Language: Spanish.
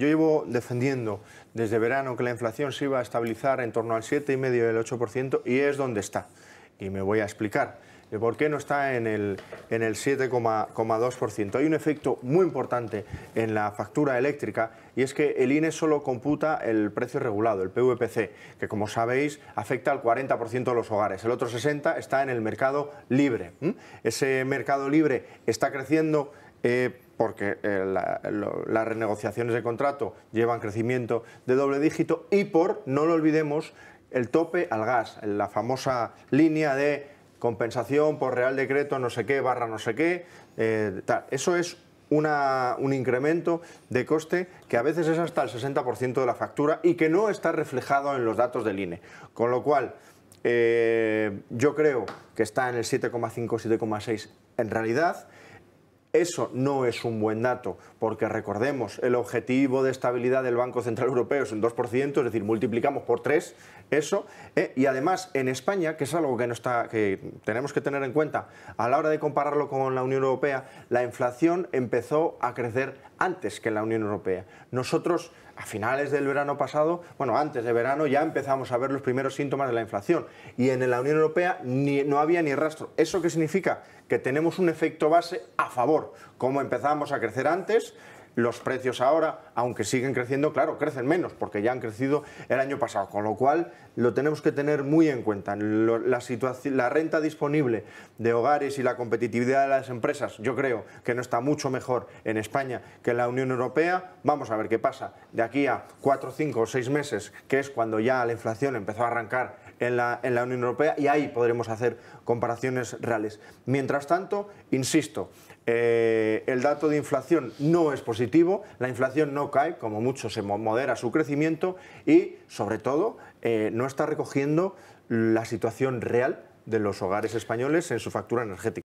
yo llevo defendiendo desde verano que la inflación se iba a estabilizar en torno al 7,5 y el 8% y es donde está. Y me voy a explicar por qué no está en el, en el 7,2%. Hay un efecto muy importante en la factura eléctrica y es que el INE solo computa el precio regulado, el PVPC, que como sabéis afecta al 40% de los hogares. El otro 60% está en el mercado libre. Ese mercado libre está creciendo... Eh, porque eh, las renegociaciones de contrato llevan crecimiento de doble dígito y por, no lo olvidemos, el tope al gas, la famosa línea de compensación por Real Decreto no sé qué, barra no sé qué, eh, Eso es un incremento de coste que a veces es hasta el 60% de la factura y que no está reflejado en los datos del INE. Con lo cual, eh, yo creo que está en el 7,5, 7,6 en realidad eso no es un buen dato, porque recordemos, el objetivo de estabilidad del Banco Central Europeo es un 2%, es decir, multiplicamos por 3 eso, ¿eh? y además en España, que es algo que, no está, que tenemos que tener en cuenta a la hora de compararlo con la Unión Europea, la inflación empezó a crecer antes que la Unión Europea. Nosotros a finales del verano pasado, bueno, antes de verano ya empezamos a ver los primeros síntomas de la inflación y en la Unión Europea no había ni rastro. ¿Eso qué significa? Que tenemos un efecto base a favor. Como empezamos a crecer antes, los precios ahora, aunque siguen creciendo, claro, crecen menos porque ya han crecido el año pasado, con lo cual lo tenemos que tener muy en cuenta. la, situación, la renta disponible de hogares y la competitividad de las empresas, yo creo que no está mucho mejor en España que en la Unión Europea. Vamos a ver qué pasa de aquí a cuatro, cinco o seis meses, que es cuando ya la inflación empezó a arrancar en la, Unión Europea y ahí podremos hacer comparaciones reales. Mientras tanto, insisto, eh, el dato de inflación no es positivo, la inflación no cae, como mucho se modera su crecimiento y, sobre todo, eh, no está recogiendo la situación real de los hogares españoles en su factura energética.